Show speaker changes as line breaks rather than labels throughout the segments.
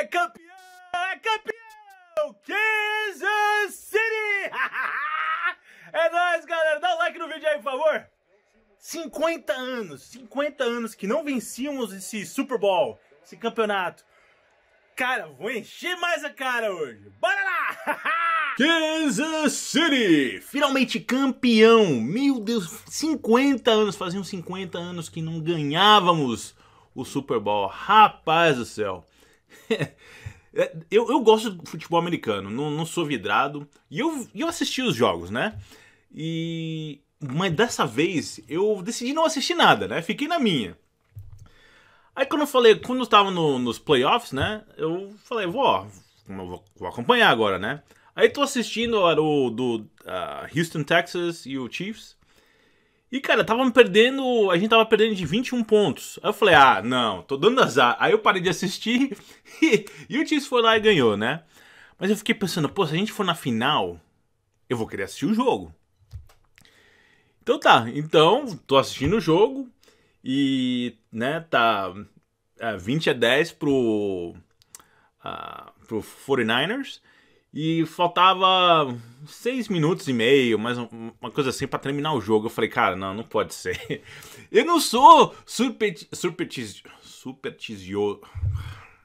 é campeão! É campeão! Kansas City! é nóis, galera! Dá um like no vídeo aí, por favor! 50 anos, 50 anos que não vencíamos esse Super Bowl, esse campeonato. Cara, vou encher mais a cara hoje. Bora lá! Kansas City! Finalmente campeão! Meu Deus, 50 anos, faziam 50 anos que não ganhávamos o Super Bowl. Rapaz do céu! É, eu, eu gosto de futebol americano, não, não sou vidrado. E eu, eu assisti os jogos, né? E. Mas dessa vez eu decidi não assistir nada, né? Fiquei na minha. Aí quando eu falei, quando eu tava no, nos playoffs, né? Eu falei, vou, vou, vou, acompanhar agora, né? Aí tô assistindo, era o do uh, Houston, Texas e o Chiefs. E, cara, tava me perdendo. A gente tava perdendo de 21 pontos. Aí eu falei, ah, não, tô dando azar. Aí eu parei de assistir e, e o Chiefs foi lá e ganhou, né? Mas eu fiquei pensando, pô, se a gente for na final, eu vou querer assistir o jogo. Então tá, então tô assistindo o jogo e, né, tá é, 20 a 10 pro, uh, pro 49ers. E faltava seis minutos e meio, mais uma coisa assim, para terminar o jogo. Eu falei, cara, não, não pode ser. Eu não sou superti superti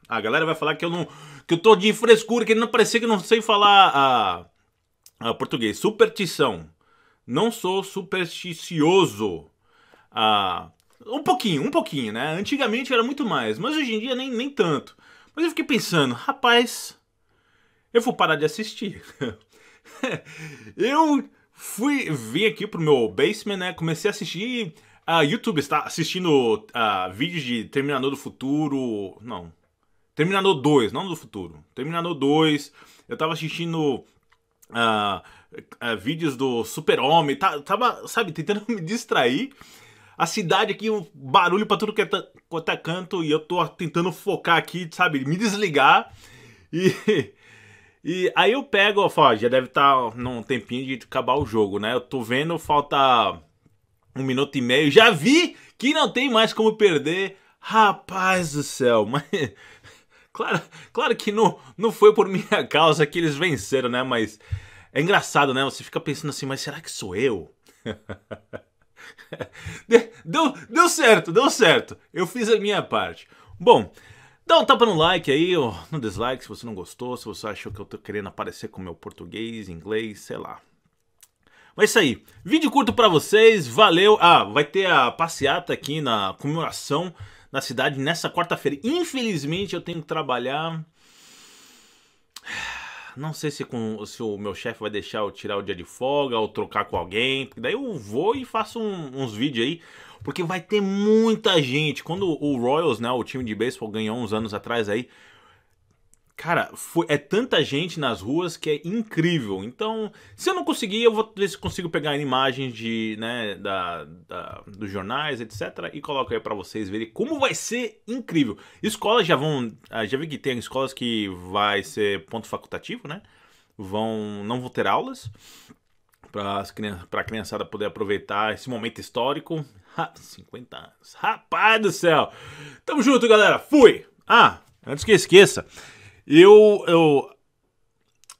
A galera vai falar que eu não. que eu tô de frescura, que não parecia que eu não sei falar a, português. Superstição. Não sou supersticioso. Ah, um pouquinho, um pouquinho, né? Antigamente era muito mais, mas hoje em dia nem, nem tanto. Mas eu fiquei pensando, rapaz eu vou parar de assistir. eu fui vim aqui pro meu basement, né? Comecei a assistir a uh, YouTube, está assistindo uh, vídeos de Terminador do Futuro, não. Terminador 2, não do futuro. Terminador 2. Eu tava assistindo uh, uh, vídeos do Super-Homem, tá, tava, sabe, tentando me distrair. A cidade aqui, um barulho pra tudo que é, quanto é canto, e eu tô tentando focar aqui, sabe, me desligar. E E aí eu pego, ó, falo, ah, já deve estar tá num tempinho de acabar o jogo, né? Eu tô vendo, falta um minuto e meio. Já vi que não tem mais como perder. Rapaz do céu, mas. Claro, claro que não, não foi por minha causa que eles venceram, né? Mas é engraçado, né? Você fica pensando assim, mas será que sou eu? deu, deu certo, deu certo. Eu fiz a minha parte. Bom, Dá um tapa no like aí, ou no dislike se você não gostou, se você achou que eu tô querendo aparecer com meu português, inglês, sei lá. Mas é isso aí. Vídeo curto para vocês, valeu. Ah, vai ter a passeata aqui na comemoração na cidade nessa quarta-feira. Infelizmente eu tenho que trabalhar não sei se, com, se o meu chefe vai deixar eu tirar o dia de folga ou trocar com alguém. Daí eu vou e faço um, uns vídeos aí. Porque vai ter muita gente. Quando o Royals, né, o time de beisebol, ganhou uns anos atrás aí, Cara, foi, é tanta gente nas ruas que é incrível. Então, se eu não conseguir, eu vou ver se consigo pegar imagens de, né, da, da dos jornais, etc. E coloco aí para vocês verem como vai ser incrível. Escolas já vão, ah, já vi que tem escolas que vai ser ponto facultativo, né? Vão, não vão ter aulas para a criançada poder aproveitar esse momento histórico. Ha, 50 anos. Rapaz do céu! Tamo junto, galera. Fui. Ah, antes que esqueça. Eu, eu,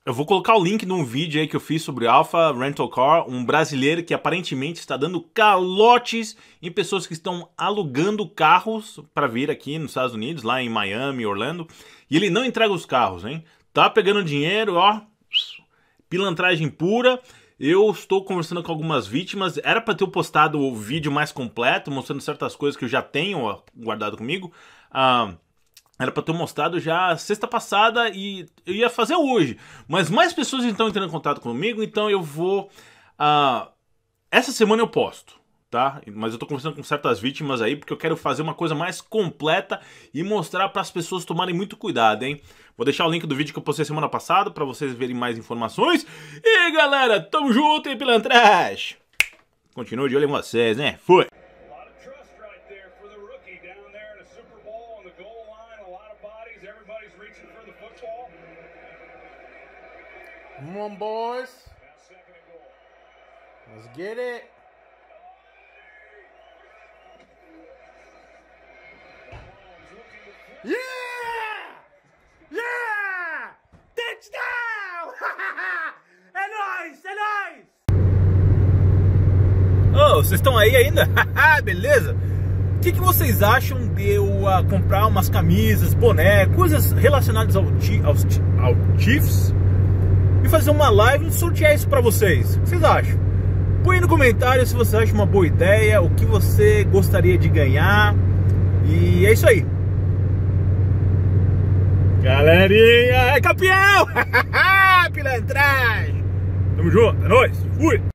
eu vou colocar o link de um vídeo aí que eu fiz sobre Alpha Rental Car, um brasileiro que aparentemente está dando calotes em pessoas que estão alugando carros para vir aqui nos Estados Unidos, lá em Miami, Orlando, e ele não entrega os carros, hein? Tá pegando dinheiro, ó, pilantragem pura. Eu estou conversando com algumas vítimas. Era para ter postado o vídeo mais completo, mostrando certas coisas que eu já tenho guardado comigo. Ah, era para ter mostrado já sexta passada e eu ia fazer hoje. Mas mais pessoas estão entrando em contato comigo, então eu vou. Uh, essa semana eu posto, tá? Mas eu tô conversando com certas vítimas aí, porque eu quero fazer uma coisa mais completa e mostrar para as pessoas tomarem muito cuidado, hein? Vou deixar o link do vídeo que eu postei semana passada para vocês verem mais informações. E galera, tamo junto e pilantragem! Continua de olho em vocês, né? Fui! chasing for the football. Come on, boys. Let's get it. Yeah! Yeah! Touchdown! é nóis, é nóis! Oh, vocês estão aí ainda? Beleza? que, que vocês acham de eu uh, comprar umas camisas, boné, coisas relacionadas ao, aos, ao Chiefs e fazer uma live e sortear isso para vocês? O que vocês acham? Põe no comentário se você acha uma boa ideia, o que você gostaria de ganhar. E é isso aí. Galerinha, é campeão! Pilantragem! Tamo junto, é nóis, fui!